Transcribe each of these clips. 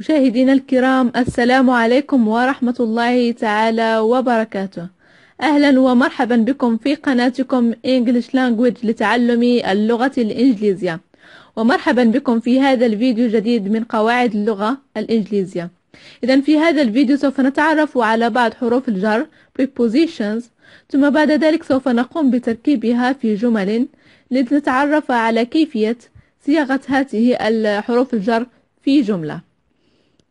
مشاهدينا الكرام السلام عليكم ورحمة الله تعالى وبركاته أهلا ومرحبا بكم في قناتكم English Language لتعلم اللغة الإنجليزية ومرحبا بكم في هذا الفيديو جديد من قواعد اللغة الإنجليزية إذا في هذا الفيديو سوف نتعرف على بعض حروف الجر prepositions ثم بعد ذلك سوف نقوم بتركيبها في جمل لنتعرف على كيفية صياغة هذه حروف الجر في جملة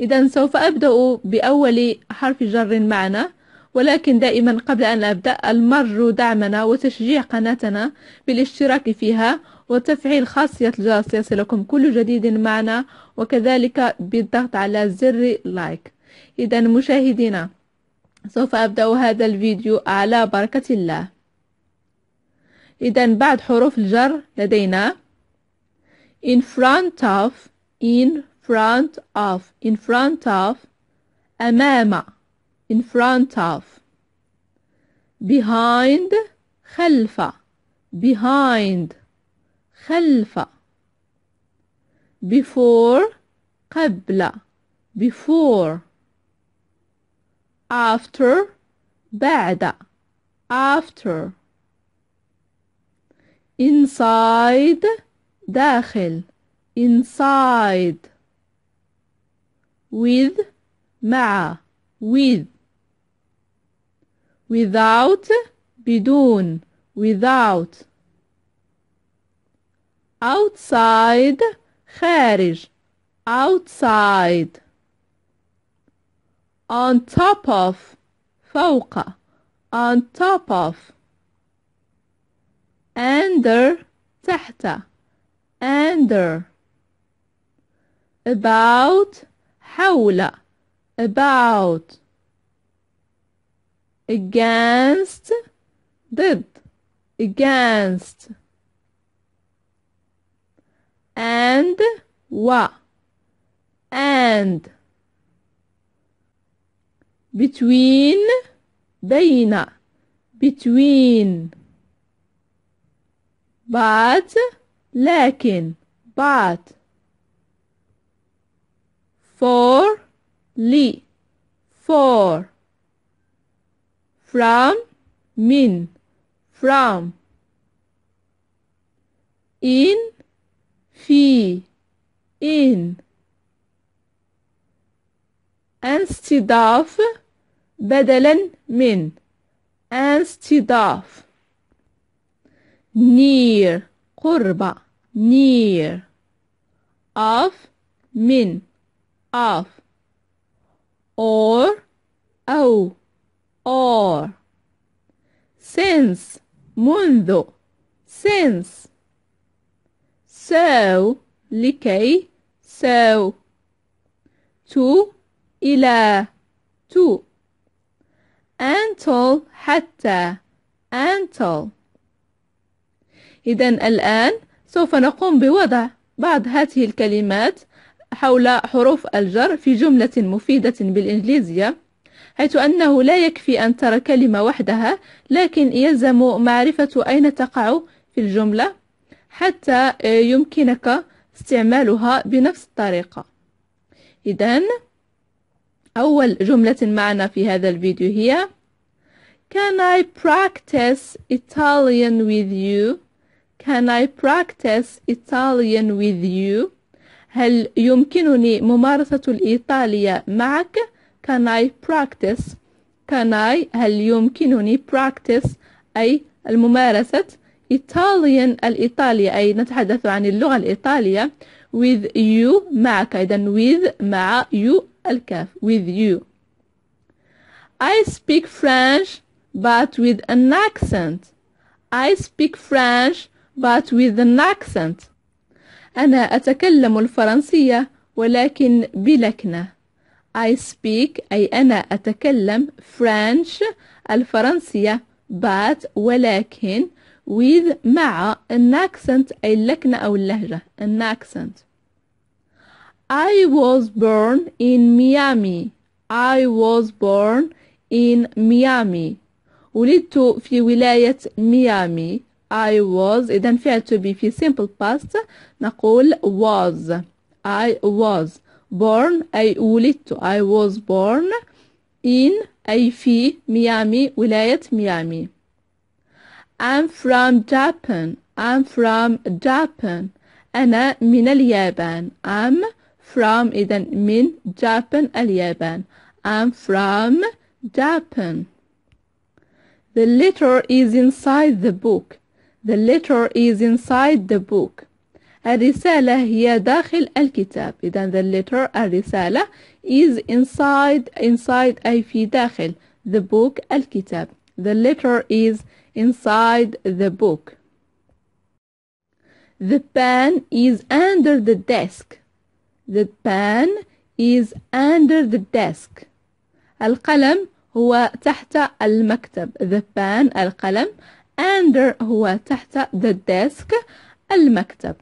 إذا سوف أبدأ بأول حرف جر معنا ولكن دائما قبل أن أبدأ المرجو دعمنا وتشجيع قناتنا بالاشتراك فيها وتفعيل خاصية الجرس يصلكم كل جديد معنا وكذلك بالضغط على زر لايك إذا مشاهدينا سوف أبدأ هذا الفيديو على بركة الله إذا بعد حروف الجر لدينا in front of in front of, in front of, أمام, in front of, behind, خلف, behind, خلف, before, قبل, before, after, بعد, after, inside, داخل, inside with مع with without بدون without outside خارج outside on top of فوق on top of under تحت under about حول about against ضد against and و and between بين between but لكن but for li for from min from in fi in instead of bedelen min instead of near قرب near of min of or أو or since منذ since so لكي so to إلى to until حتى until إذا الآن سوف نقوم بوضع بعض هذه الكلمات حول حروف الجر في جملة مفيدة بالإنجليزية حيث أنه لا يكفي أن ترى كلمة وحدها لكن يلزم معرفة أين تقع في الجملة حتى يمكنك استعمالها بنفس الطريقة إذا أول جملة معنا في هذا الفيديو هي Can I practice Italian with you? Can I practice Italian with you? هل يمكنني ممارسة الإيطالية معك؟ Can I practice? Can I هل يمكنني practice أي الممارسة Italian الإيطالية أي نتحدث عن اللغة الإيطالية with you معك إذا with مع you الكاف with you I speak French but with an accent I speak French but with an accent أنا أتكلم الفرنسية ولكن بلكنة I speak أي أنا أتكلم French الفرنسية but ولكن with مع an accent أي اللكنة أو اللهجة an accent I was born in Miami I was born in Miami ولدت في ولاية ميامي I was إذا فعل to be في simple past نقول was I was born أي ولدت I was born in أي في ميامي ولاية ميامي I'm from Japan I'm from Japan أنا من اليابان I'm from إذا من Japan اليابان I'm from Japan The letter is inside the book the letter is inside the book. الرسالة هي داخل الكتاب. إذا the letter الرسالة is inside inside أي في داخل the book الكتاب. The letter is inside the book. The pen is under the desk. The pen is under the desk. القلم هو تحت المكتب. The pen القلم under هو تحت the desk المكتب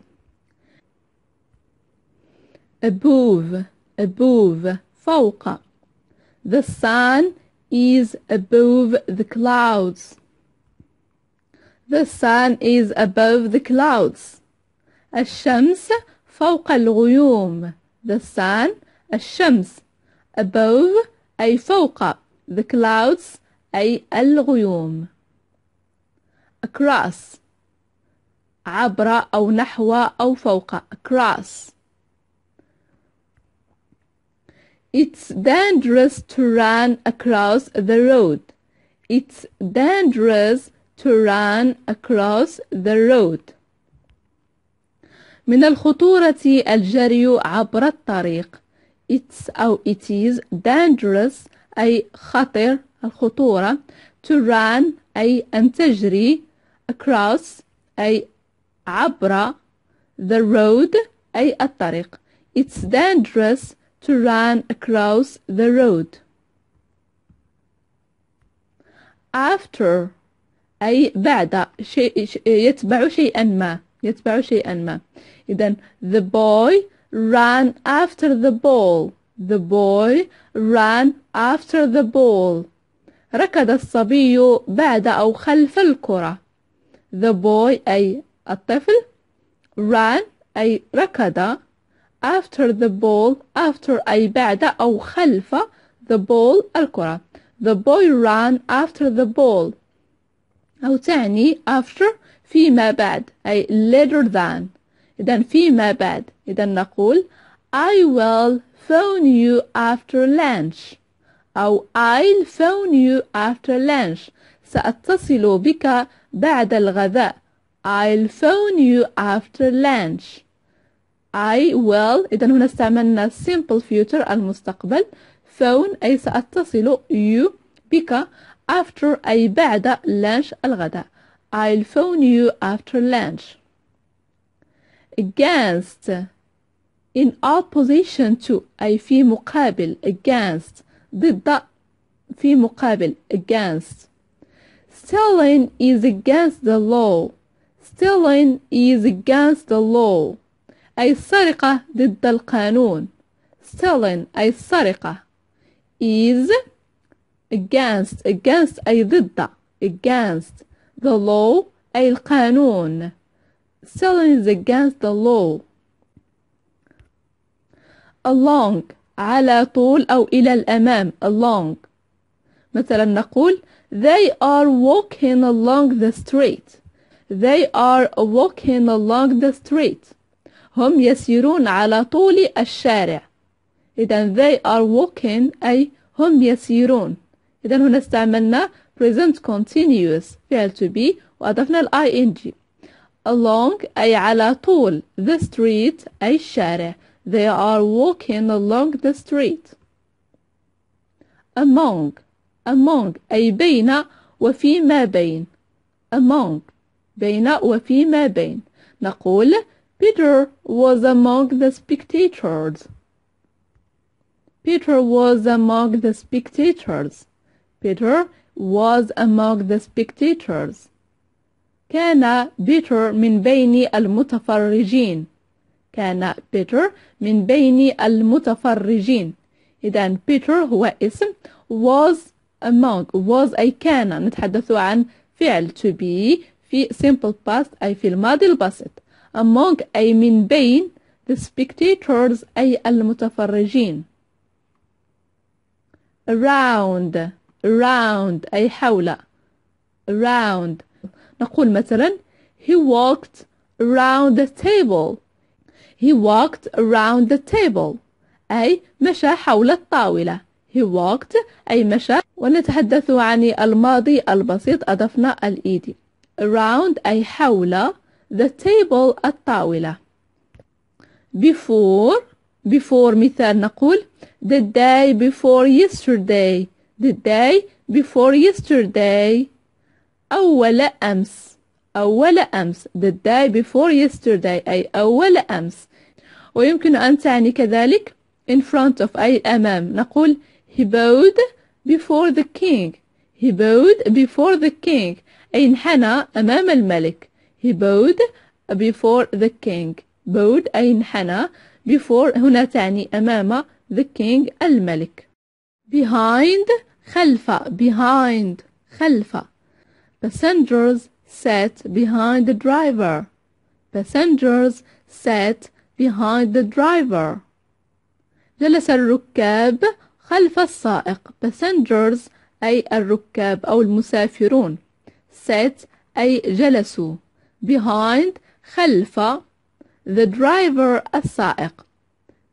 above above فوق the sun is above the clouds the sun is above the clouds الشمس فوق الغيوم the sun الشمس above أي فوق the clouds أي الغيوم across عبر أو نحو أو فوق across It's dangerous to run across the road It's dangerous to run across the road من الخطورة الجري عبر الطريق It's أو it is dangerous أي خطر الخطورة to run أي أن تجري across أي عبر the road أي الطريق It's dangerous to run across the road after أي بعد شيء يتبع شيئا ما يتبع شيئا ما إذا the boy ran after the ball the boy ran after the ball ركض الصبي بعد أو خلف الكرة the boy أي الطفل ran أي ركض after the ball after أي بعد أو خلف the ball الكرة the boy ran after the ball أو تعني after فيما بعد أي later than إذا فيما بعد إذا نقول I will phone you after lunch أو I'll phone you after lunch سأتصل بك بعد الغداء I'll phone you after lunch I will إذا هنا استعملنا simple future المستقبل phone أي سأتصل you بك after أي بعد lunch الغداء I'll phone you after lunch against in opposition to أي في مقابل against ضد في مقابل against Stealing is against the law. Stealing is against the law. السرقة ضد القانون. Stealing السرقة is against against أي ضد against the law أي القانون. Stealing is against the law. along على طول أو إلى الأمام along مثلا نقول they are walking along the street they are walking along the street هم يسيرون على طول الشارع إذا they are walking أي هم يسيرون إذا هنا استعملنا present continuous فعل to be وأضفنا ال ing along أي على طول the street أي الشارع they are walking along the street among among أي بين وفيما بين among بين وفيما بين نقول Peter was among the spectators Peter was among the spectators Peter was among the spectators كان بيتر من بين المتفرجين كان بيتر من بين المتفرجين إذا بيتر هو اسم was amount was أي كان نتحدث عن فعل to be في simple past أي في الماضي البسيط among أي من بين the spectators أي المتفرجين around around أي حول around نقول مثلا he walked around the table he walked around the table أي مشى حول الطاولة he walked أي مشى ونتحدث عن الماضي البسيط أضفنا الإيد around أي حول the table الطاولة before before مثال نقول the day before yesterday the day before yesterday أول أمس أول أمس the day before yesterday أي أول أمس ويمكن أن تعني كذلك in front of أي أمام نقول He bowed before the king. He bowed before the king. in انحنى أمام الملك. He bowed before the king. bowed in انحنى before هنا تعني أمام the king الملك. Behind خلف behind خلف. Passengers sat behind the driver. Passengers sat behind the driver. جلس الركاب خلف السائق passengers أي الركاب أو المسافرون sat أي جلسوا behind خلف the driver السائق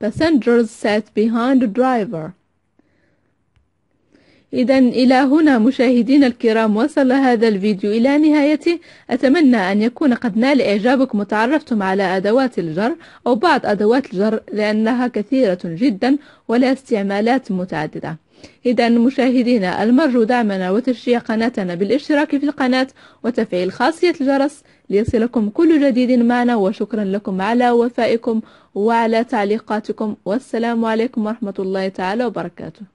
passengers sat behind the driver إذا إلى هنا مشاهدين الكرام وصل هذا الفيديو إلى نهايته أتمنى أن يكون قد نال إعجابكم وتعرفتم على أدوات الجر أو بعض أدوات الجر لأنها كثيرة جدا ولها استعمالات متعددة إذا مشاهدينا المرجو دعمنا وتشجيع قناتنا بالاشتراك في القناة وتفعيل خاصية الجرس ليصلكم كل جديد معنا وشكرا لكم على وفائكم وعلى تعليقاتكم والسلام عليكم ورحمة الله تعالى وبركاته